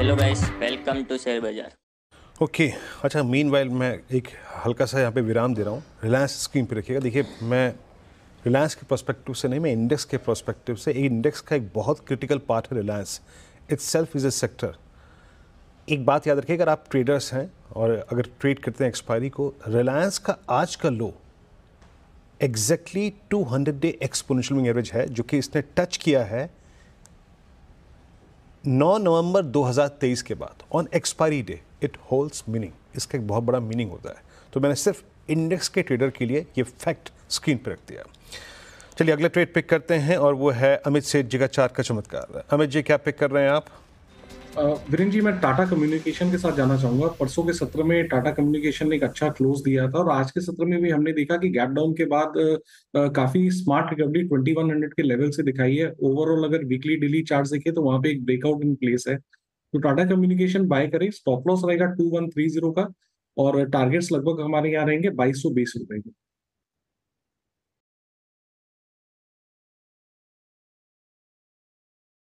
hello guys welcome to share बाजार okay okay, अच्छा meanwhile मैं एक हल्का सा यहाँ पे विराम दे रहा हूँ रिलायंस स्क्रीन पे रखिएगा देखिए मैं रिलायंस के प्रोस्पेक्टिव से नहीं मैं इंडेक्स के प्रोस्पेक्टिव से एक इंडेक्स का एक बहुत क्रिटिकल पार्ट है Reliance itself is a sector एक बात याद रखिए अगर आप ट्रेडर्स हैं और अगर ट्रेड करते हैं एक्सपायरी को रिलायंस का आज का low exactly hundred day exponential average है जो कि इसने टच किया है 9 नवंबर 2023 के बाद on expiry day it holds meaning इसका एक बहुत बड़ा मीनिंग होता है तो मैंने सिर्फ इंडेक्स के ट्रेडर के लिए ये फैक्ट स्क्रीन पर रख दिया चलिए अगला ट्रेड पिक करते हैं और वो है अमित सेठ जी का चार का चमत्कार अमित जी क्या पिक कर रहे हैं आप वीरेन जी मैं टाटा कम्युनिकेशन के साथ जाना चाहूंगा परसों के सत्र में टाटा कम्युनिकेशन ने एक अच्छा क्लोज दिया था और आज के सत्र में भी हमने देखा कि गैप डाउन के बाद आ, काफी स्मार्ट रिकवरी 2100 के लेवल से दिखाई है ओवरऑल अगर वीकली डेली चार्ट देखे तो वहां पे एक ब्रेकआउट इन प्लेस है तो टाटा कम्युनिकेशन बाय करे स्टॉप लॉस रहेगा टू का और टारगेट्स लगभग हमारे यहाँ रहेंगे बाईस सौ बीस रुपए के